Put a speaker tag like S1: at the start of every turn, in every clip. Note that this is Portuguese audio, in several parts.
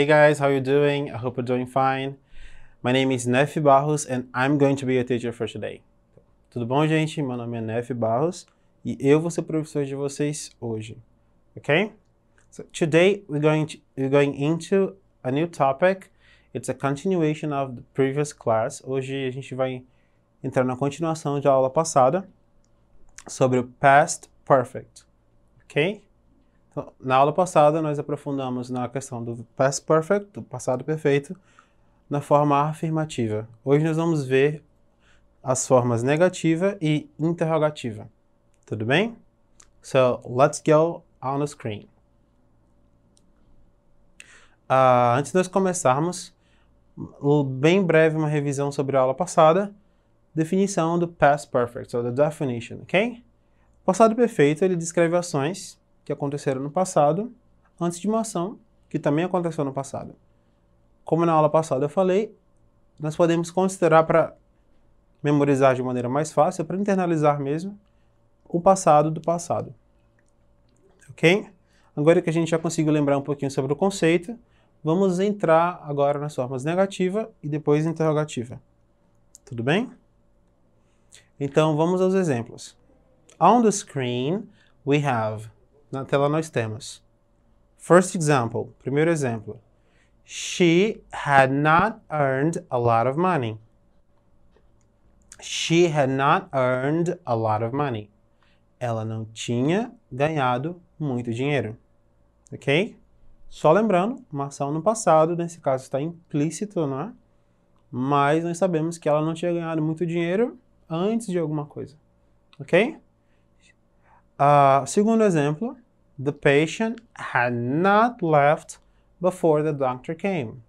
S1: Hey guys, how are you doing? I hope you're doing fine. My name is Nef Barros and I'm going to be your teacher for today. Tudo bom, gente? Meu nome é Nef Barros e eu vou ser professor de vocês hoje. Ok? So today we're going to, we're going into a new topic. It's a continuation of the previous class. Hoje a gente vai entrar na continuação da aula passada sobre o past perfect. Okay? Então, na aula passada, nós aprofundamos na questão do past perfect, do passado perfeito, na forma afirmativa. Hoje nós vamos ver as formas negativa e interrogativa. Tudo bem? So, let's go on the screen. Uh, antes de nós começarmos, bem breve uma revisão sobre a aula passada. Definição do past perfect, ou so the definition, ok? O passado perfeito, ele descreve ações que aconteceram no passado, antes de uma ação que também aconteceu no passado. Como na aula passada eu falei, nós podemos considerar para memorizar de maneira mais fácil, para internalizar mesmo, o passado do passado. Ok? Agora que a gente já conseguiu lembrar um pouquinho sobre o conceito, vamos entrar agora nas formas negativa e depois interrogativa. Tudo bem? Então vamos aos exemplos. On the screen, we have na tela nós temos. First example, primeiro exemplo. She had not earned a lot of money. She had not earned a lot of money. Ela não tinha ganhado muito dinheiro. Ok? Só lembrando, uma ação no passado, nesse caso está implícito, não é? Mas nós sabemos que ela não tinha ganhado muito dinheiro antes de alguma coisa. Ok? Uh, segundo exemplo, the patient had not left before the doctor came.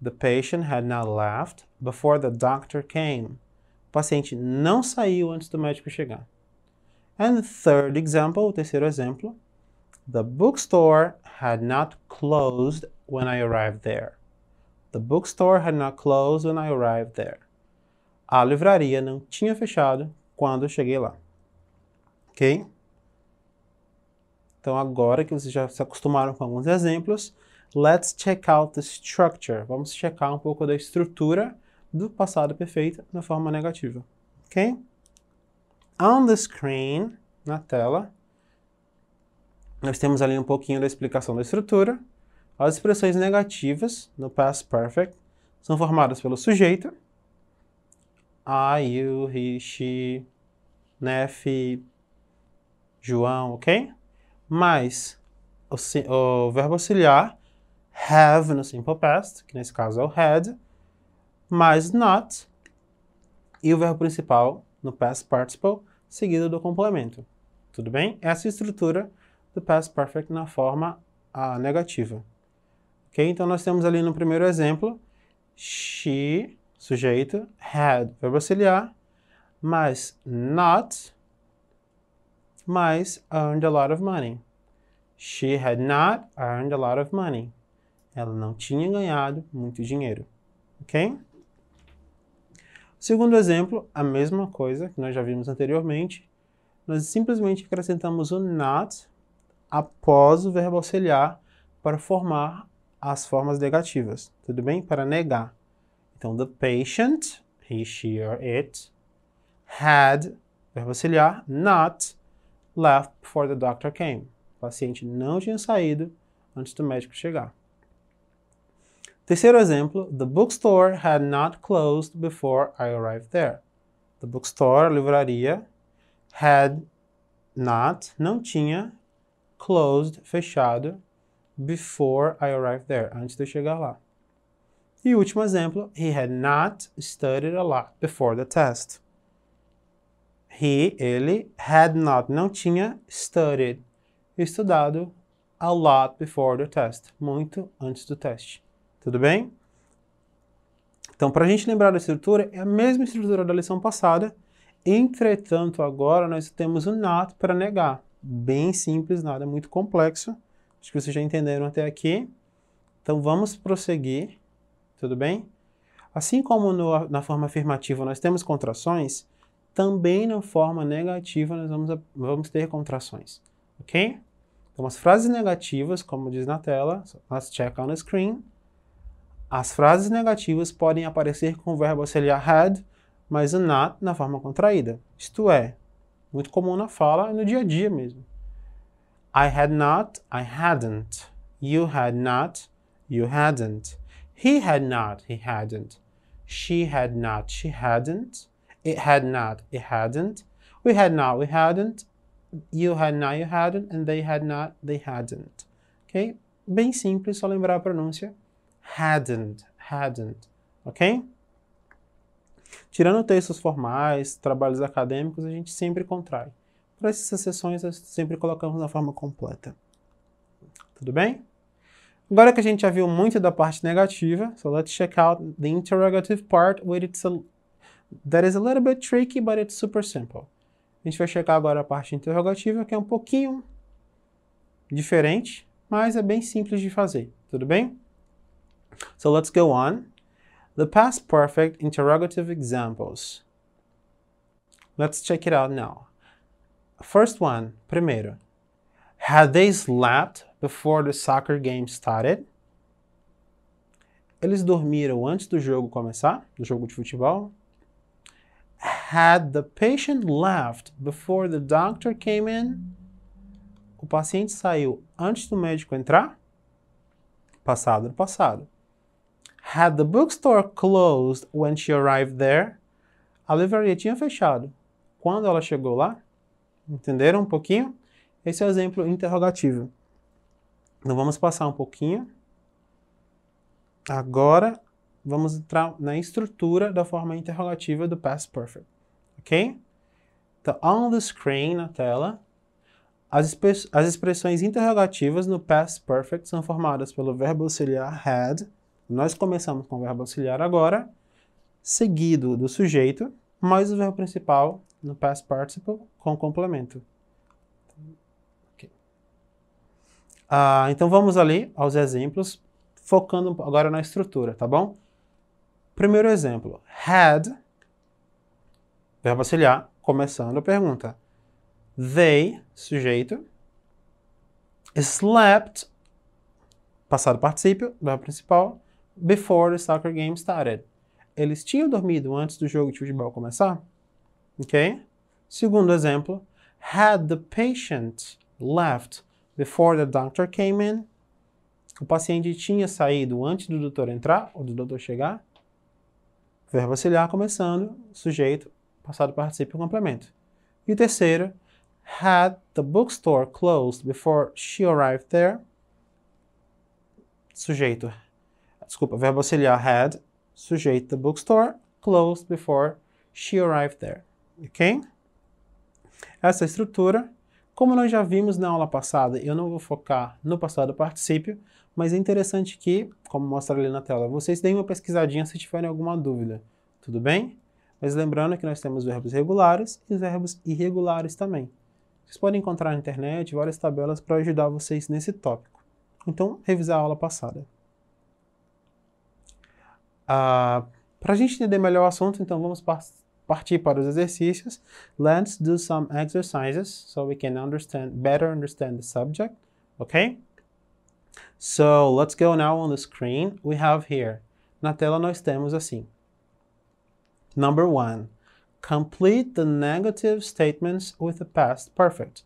S1: The patient had not left before the doctor came. O paciente não saiu antes do médico chegar. And third example, o terceiro exemplo, the bookstore had not closed when I arrived there. The bookstore had not closed when I arrived there. A livraria não tinha fechado quando eu cheguei lá ok? Então, agora que vocês já se acostumaram com alguns exemplos, let's check out the structure. Vamos checar um pouco da estrutura do passado perfeito na forma negativa, ok? On the screen, na tela, nós temos ali um pouquinho da explicação da estrutura. As expressões negativas no past perfect são formadas pelo sujeito, I, you, he, she, nef, João, ok? Mais o, o verbo auxiliar have no simple past, que nesse caso é o had, mais not, e o verbo principal no past participle, seguido do complemento. Tudo bem? Essa é a estrutura do past perfect na forma negativa. Ok? Então, nós temos ali no primeiro exemplo, she, sujeito, had, verbo auxiliar, mais not, mas earned a lot of money. She had not earned a lot of money. Ela não tinha ganhado muito dinheiro. Ok? Segundo exemplo, a mesma coisa que nós já vimos anteriormente. Nós simplesmente acrescentamos o not após o verbo auxiliar para formar as formas negativas, tudo bem? Para negar. Então, the patient, he, she or it, had, verbo auxiliar, not, left before the doctor came. O paciente não tinha saído antes do médico chegar. Terceiro exemplo, the bookstore had not closed before I arrived there. The bookstore, a livraria, had not, não tinha, closed, fechado, before I arrived there, antes de eu chegar lá. E último exemplo, he had not studied a lot before the test. He, ele, had not, não tinha studied, estudado a lot before the test, muito antes do teste. Tudo bem? Então, para a gente lembrar da estrutura, é a mesma estrutura da lição passada, entretanto, agora nós temos o not para negar. Bem simples, nada muito complexo. Acho que vocês já entenderam até aqui. Então, vamos prosseguir, tudo bem? Assim como no, na forma afirmativa nós temos contrações, também na forma negativa nós vamos, vamos ter contrações, ok? Então, as frases negativas, como diz na tela, let's check on the screen, as frases negativas podem aparecer com o verbo auxiliar had, mas o not na forma contraída. Isto é, muito comum na fala e no dia a dia mesmo. I had not, I hadn't. You had not, you hadn't. He had not, he hadn't. She had not, she hadn't. It had not, it hadn't. We had not, we hadn't. You had not, you hadn't. And they had not, they hadn't. Ok? Bem simples, só lembrar a pronúncia. Hadn't, hadn't. Ok? Tirando textos formais, trabalhos acadêmicos, a gente sempre contrai. Para essas sessões, nós sempre colocamos na forma completa. Tudo bem? Agora que a gente já viu muito da parte negativa, so let's check out the interrogative part with its That is a little bit tricky, but it's super simple. A gente vai checar agora a parte interrogativa, que é um pouquinho diferente, mas é bem simples de fazer, tudo bem? So let's go on. The past perfect interrogative examples. Let's check it out now. First one, primeiro. Had they slept before the soccer game started? Eles dormiram antes do jogo começar, do jogo de futebol? had the patient left before the doctor came in? O paciente saiu antes do médico entrar? Passado no passado. Had the bookstore closed when she arrived there? A livraria tinha fechado quando ela chegou lá? Entenderam um pouquinho? Esse é o exemplo interrogativo. Então vamos passar um pouquinho. Agora vamos entrar na estrutura da forma interrogativa do past perfect ok? Então, on the screen, na tela, as, as expressões interrogativas no past perfect são formadas pelo verbo auxiliar had. Nós começamos com o verbo auxiliar agora, seguido do sujeito, mais o verbo principal no past participle com complemento. Ah, então vamos ali aos exemplos, focando agora na estrutura, tá bom? Primeiro exemplo, had verbo auxiliar, começando a pergunta. They, sujeito, slept, passado particípio, verbo principal, before the soccer game started. Eles tinham dormido antes do jogo de futebol começar? Ok? Segundo exemplo, had the patient left before the doctor came in? O paciente tinha saído antes do doutor entrar ou do doutor chegar? Verbo auxiliar começando, sujeito, passado particípio complemento. E o terceiro, had the bookstore closed before she arrived there? Sujeito. Desculpa, verbo auxiliar had, sujeito the bookstore closed before she arrived there. OK? Essa estrutura, como nós já vimos na aula passada, eu não vou focar no passado participio mas é interessante que, como mostra ali na tela, vocês deem uma pesquisadinha se tiverem alguma dúvida. Tudo bem? Mas lembrando que nós temos verbos regulares e verbos irregulares também. Vocês podem encontrar na internet várias tabelas para ajudar vocês nesse tópico. Então, revisar a aula passada. Ah, para a gente entender melhor o assunto, então vamos partir para os exercícios. Let's do some exercises so we can understand better understand the subject, ok? So, let's go now on the screen. We have here. Na tela nós temos assim. Number one, complete the negative statements with the past perfect.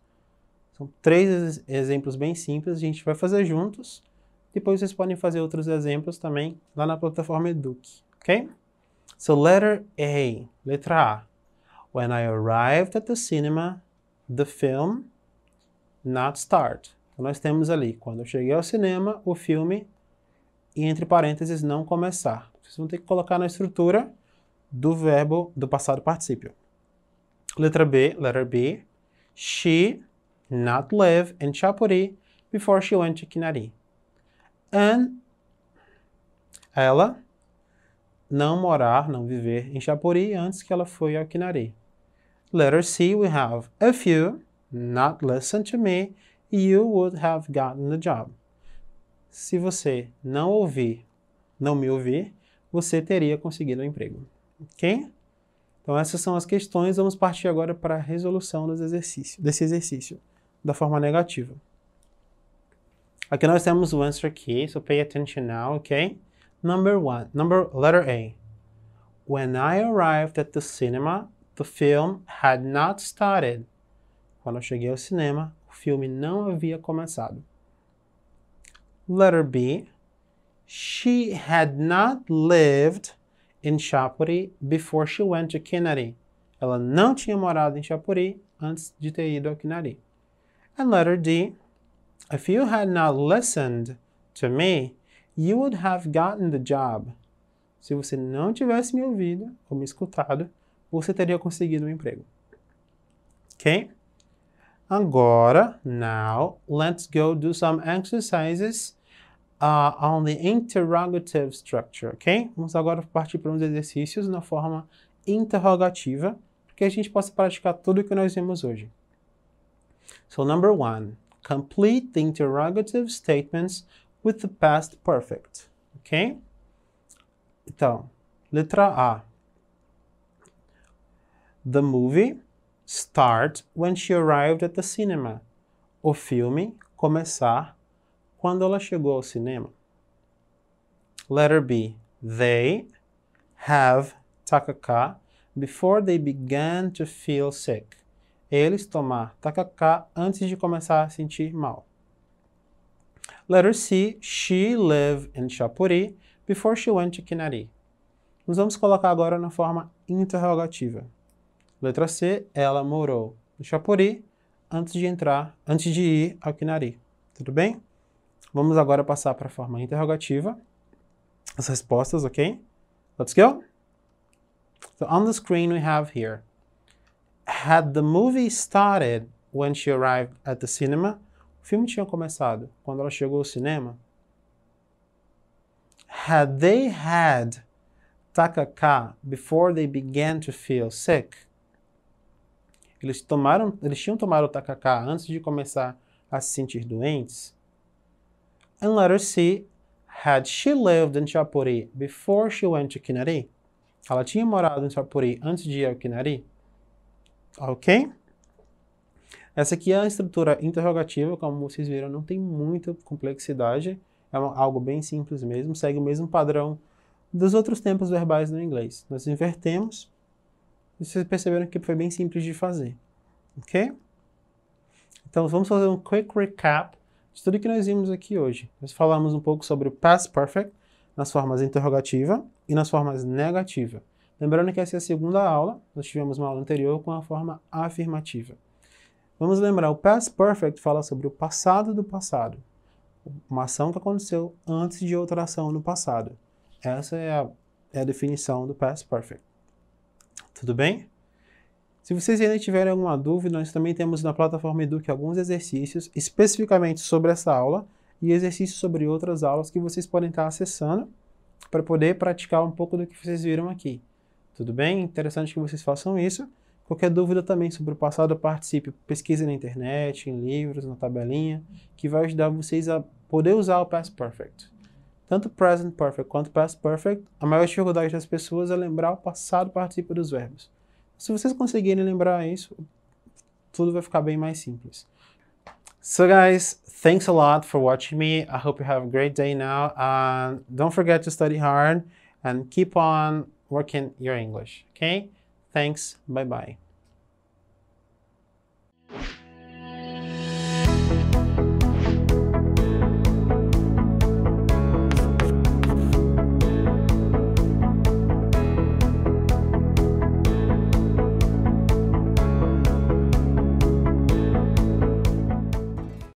S1: São três exemplos bem simples, a gente vai fazer juntos. Depois vocês podem fazer outros exemplos também lá na plataforma Eduk, ok? So letter A, letra A. When I arrived at the cinema, the film not start. Então nós temos ali, quando eu cheguei ao cinema, o filme, e entre parênteses, não começar. Vocês vão ter que colocar na estrutura do verbo do passado particípio. Letra B, letter B. She not live in Chapuri before she went to Kinari. And ela não morar, não viver em Chapuri antes que ela foi a Kinari. Letter C, we have if you not listen to me, you would have gotten the job. Se você não ouvir, não me ouvir, você teria conseguido o um emprego. Ok? Então essas são as questões. Vamos partir agora para a resolução dos exercícios desse exercício, da forma negativa. Aqui nós temos o answer key, so pay attention now, ok? Number one, number letter A. When I arrived at the cinema, the film had not started. Quando eu cheguei ao cinema, o filme não havia começado. Letter B. She had not lived in Chapuri before she went to Kinari. Ela não tinha morado em Chapuri antes de ter ido a Kinari. And letter D. If you had not listened to me, you would have gotten the job. Se você não tivesse me ouvido ou me escutado, você teria conseguido o um emprego. Ok? Agora, now, let's go do some exercises uh, on the interrogative structure, ok? Vamos agora partir para uns exercícios na forma interrogativa, para que a gente possa praticar tudo o que nós vimos hoje. So, number one, complete the interrogative statements with the past perfect, ok? Então, letra A. The movie start when she arrived at the cinema. O filme começar quando ela chegou ao cinema. Letter B. They have takaka before they began to feel sick. Eles tomar takaka antes de começar a sentir mal. Letter C. She lived in Chapuri before she went to Kinari. Nós vamos colocar agora na forma interrogativa. Letra C. Ela morou no Chapuri antes de entrar, antes de ir ao Kinari. Tudo bem? Vamos agora passar para a forma interrogativa. As respostas, ok? Let's go. So on the screen we have here. Had the movie started when she arrived at the cinema? O filme tinha começado quando ela chegou ao cinema? Had they had takaka before they began to feel sick? Eles, tomaram, eles tinham tomado o takaka antes de começar a se sentir doentes? And letter C, had she lived in Chapuri before she went to Kinari? Ela tinha morado em Chapuri antes de ir ao Kinari? Ok? Essa aqui é a estrutura interrogativa, como vocês viram, não tem muita complexidade, é uma, algo bem simples mesmo, segue o mesmo padrão dos outros tempos verbais no inglês. Nós invertemos, e vocês perceberam que foi bem simples de fazer, ok? Então vamos fazer um quick recap de tudo que nós vimos aqui hoje. Nós falamos um pouco sobre o past perfect nas formas interrogativa e nas formas negativa. Lembrando que essa é a segunda aula, nós tivemos uma aula anterior com a forma afirmativa. Vamos lembrar, o past perfect fala sobre o passado do passado. Uma ação que aconteceu antes de outra ação no passado. Essa é a, é a definição do past perfect. Tudo bem? Se vocês ainda tiverem alguma dúvida, nós também temos na plataforma Eduque alguns exercícios especificamente sobre essa aula e exercícios sobre outras aulas que vocês podem estar acessando para poder praticar um pouco do que vocês viram aqui. Tudo bem? Interessante que vocês façam isso. Qualquer dúvida também sobre o passado, participe, pesquise na internet, em livros, na tabelinha, que vai ajudar vocês a poder usar o Past Perfect. Tanto Present Perfect quanto Past Perfect, a maior dificuldade das pessoas é lembrar o passado participa dos verbos. Se vocês conseguirem lembrar isso, tudo vai ficar bem mais simples. So guys, thanks a lot for watching me. I hope you have a great day now. And don't forget to study hard and keep on working your English, okay? Thanks, bye-bye.